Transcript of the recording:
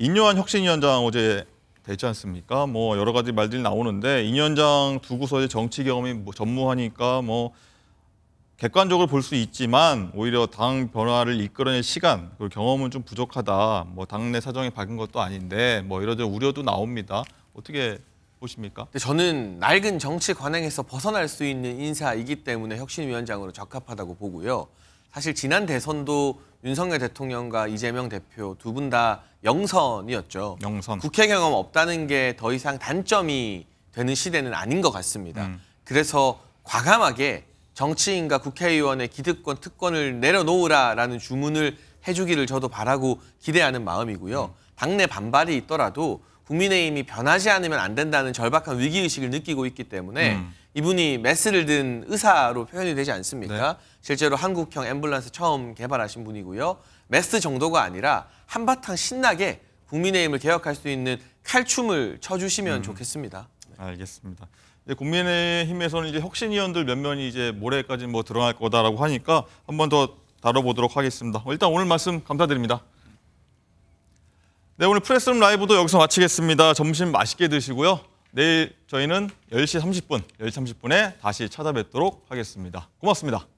인요한 혁신위원장 어제 되지 않습니까? 뭐 여러 가지 말들이 나오는데 인위원장 두구서의 정치 경험이 뭐 전무하니까 뭐 객관적으로 볼 수 있지만 오히려 당 변화를 이끌어낼 시간 그리고 경험은 좀 부족하다. 뭐 당내 사정이 밝은 것도 아닌데 뭐이러저 우려도 나옵니다. 어떻게 보십니까? 저는 낡은 정치 관행에서 벗어날 수 있는 인사이기 때문에 혁신위원장으로 적합하다고 보고요. 사실 지난 대선도 윤석열 대통령과 이재명 대표 두 분 다 영선이었죠. 영선. 국회 경험 없다는 게 더 이상 단점이 되는 시대는 아닌 것 같습니다. 음. 그래서 과감하게 정치인과 국회의원의 기득권 특권을 내려놓으라라는 주문을 해주기를 저도 바라고 기대하는 마음이고요. 음. 당내 반발이 있더라도 국민의힘이 변하지 않으면 안 된다는 절박한 위기의식을 느끼고 있기 때문에 음. 이분이 메스를 든 의사로 표현이 되지 않습니까? 네. 실제로 한국형 앰뷸런스 처음 개발하신 분이고요. 메스 정도가 아니라 한바탕 신나게 국민의힘을 개혁할 수 있는 칼춤을 쳐주시면 음. 좋겠습니다. 알겠습니다. 국민의힘에서는 이제 혁신위원들 몇 명이 이제 모레까지 뭐 들어갈 거다라고 하니까 한 번 더 다뤄보도록 하겠습니다. 어, 일단 오늘 말씀 감사드립니다. 네, 오늘 프레스룸 라이브도 여기서 마치겠습니다. 점심 맛있게 드시고요. 내일 저희는 10시 30분, 10시 30분에 다시 찾아뵙도록 하겠습니다. 고맙습니다.